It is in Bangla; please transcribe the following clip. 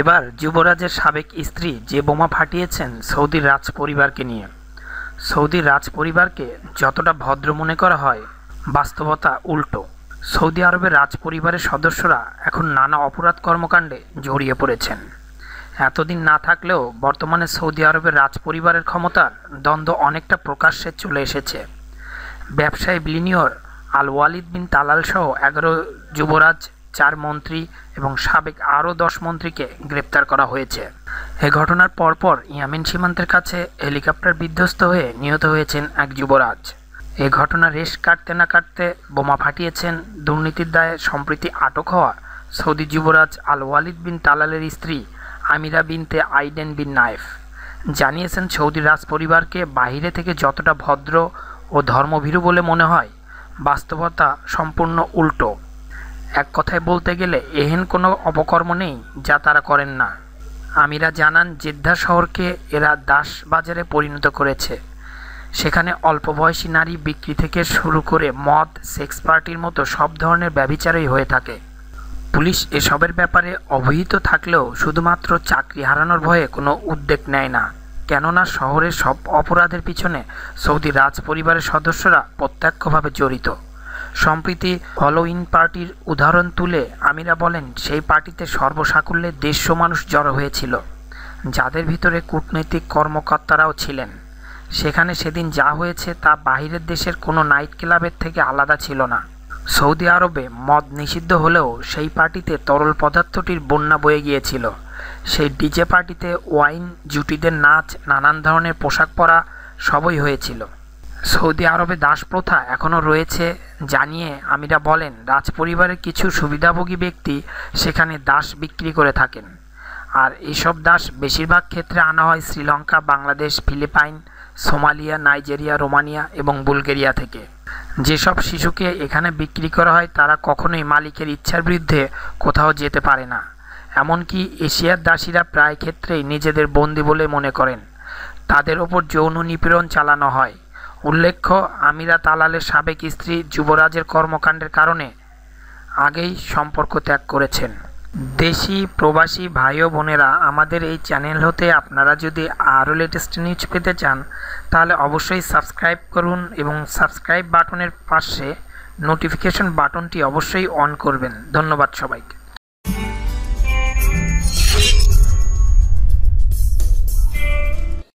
এবার যুবরাজের সাবেক স্ত্রী যে বোমা ফাটিয়েছেন সৌদির রাজ পরিবারকে নিয়ে সৌদির রাজ পরিবারকে যতটা ভদ্র মনে করা হয় বাস্তবতা উল্টো সৌদি আরবের রাজ পরিবারের সদস্যরা এখন নানা অপরাধ কর্মকাণ্ডে জড়িয়ে পড়েছেন এতদিন না থাকলেও বর্তমানে সৌদি আরবের রাজ পরিবারের ক্ষমতার দ্বন্দ্ব অনেকটা প্রকাশ্যে চলে এসেছে ব্যবসায়ী বিলিনিয়র আল ওয়ালিদ বিন তালাল সহ এগারো যুবরাজ চার মন্ত্রী এবং সাবেক আরও দশ মন্ত্রীকে গ্রেপ্তার করা হয়েছে এ ঘটনার পরপর ইয়ামিন সীমান্তের কাছে হেলিকপ্টার বিধ্বস্ত হয়ে নিহত হয়েছেন এক যুবরাজ এ ঘটনা রেশ কাটতে না কাটতে বোমা ফাটিয়েছেন দুর্নীতির দায়ে সম্প্রীতি আটক হওয়া সৌদি যুবরাজ আল ওয়ালিদ বিন তালালের স্ত্রী আমিরা বিনতে আইডেন বিন নাইফ জানিয়েছেন সৌদি রাজ পরিবারকে বাহিরে থেকে যতটা ভদ্র ও ধর্মভীরু বলে মনে হয় বাস্তবতা সম্পূর্ণ উল্টো এক কথায় বলতে গেলে এহেন কোনো অপকর্ম নেই যা তারা করেন না আমিরা জানান জেদ্দা শহরকে এরা দাস বাজারে পরিণত করেছে সেখানে অল্প বয়সী নারী বিক্রি থেকে শুরু করে মদ সেক্স পার্টির মতো সব ধরনের ব্যবিচারই হয়ে থাকে পুলিশ এসবের ব্যাপারে অবহিত থাকলেও শুধুমাত্র চাকরি হারানোর ভয়ে কোনো উদ্বেগ নেয় না কেননা শহরের সব অপরাধের পিছনে সৌদি রাজ পরিবারের সদস্যরা প্রত্যক্ষভাবে জড়িত সম্প্রীতি হলোইন পার্টির উদাহরণ তুলে আমিরা বলেন সেই পার্টিতে সর্বসাকুল্যে দেড়শো মানুষ জড়ো হয়েছিল যাদের ভিতরে কূটনৈতিক কর্মকর্তারাও ছিলেন সেখানে সেদিন যা হয়েছে তা বাহিরের দেশের কোনো নাইট ক্লাবের থেকে আলাদা ছিল না সৌদি আরবে মদ নিষিদ্ধ হলেও সেই পার্টিতে তরল পদার্থটির বন্যা বয়ে গিয়েছিল সেই ডিজে পার্টিতে ওয়াইন জুটিদের নাচ নানান ধরনের পোশাক পরা সবই হয়েছিল সৌদি আরবে প্রথা এখনও রয়েছে জানিয়ে আমিরা বলেন রাজপরিবারের কিছু সুবিধাভোগী ব্যক্তি সেখানে দাস বিক্রি করে থাকেন আর এসব দাস বেশিরভাগ ক্ষেত্রে আনা হয় Sri Lanka Bangladesh Philippines Somalia Nigeria Romania এবং বুলগেরিয়া থেকে যেসব শিশুকে এখানে বিক্রি করা হয় তারা কখনোই মালিকের ইচ্ছার বিরুদ্ধে কোথাও যেতে পারে না এমনকি এশিয়ার দাসীরা প্রায় ক্ষেত্রেই নিজেদের বন্দি বলে মনে করেন তাদের ওপর যৌন নিপীড়ন চালানো হয় উল্লেখ্য আমিরা তালালের সাবেক স্ত্রী যুবরাজের কর্মকাণ্ডের কারণে আগেই সম্পর্ক ত্যাগ করেছেন দেশি প্রবাসী ভাই ও বোনেরা আমাদের এই চ্যানেল হতে আপনারা যদি আরও লেটেস্ট নিউজ পেতে চান তাহলে অবশ্যই সাবস্ক্রাইব করুন এবং সাবস্ক্রাইব বাটনের পাশে নোটিফিকেশন বাটনটি অবশ্যই অন করবেন ধন্যবাদ সবাইকে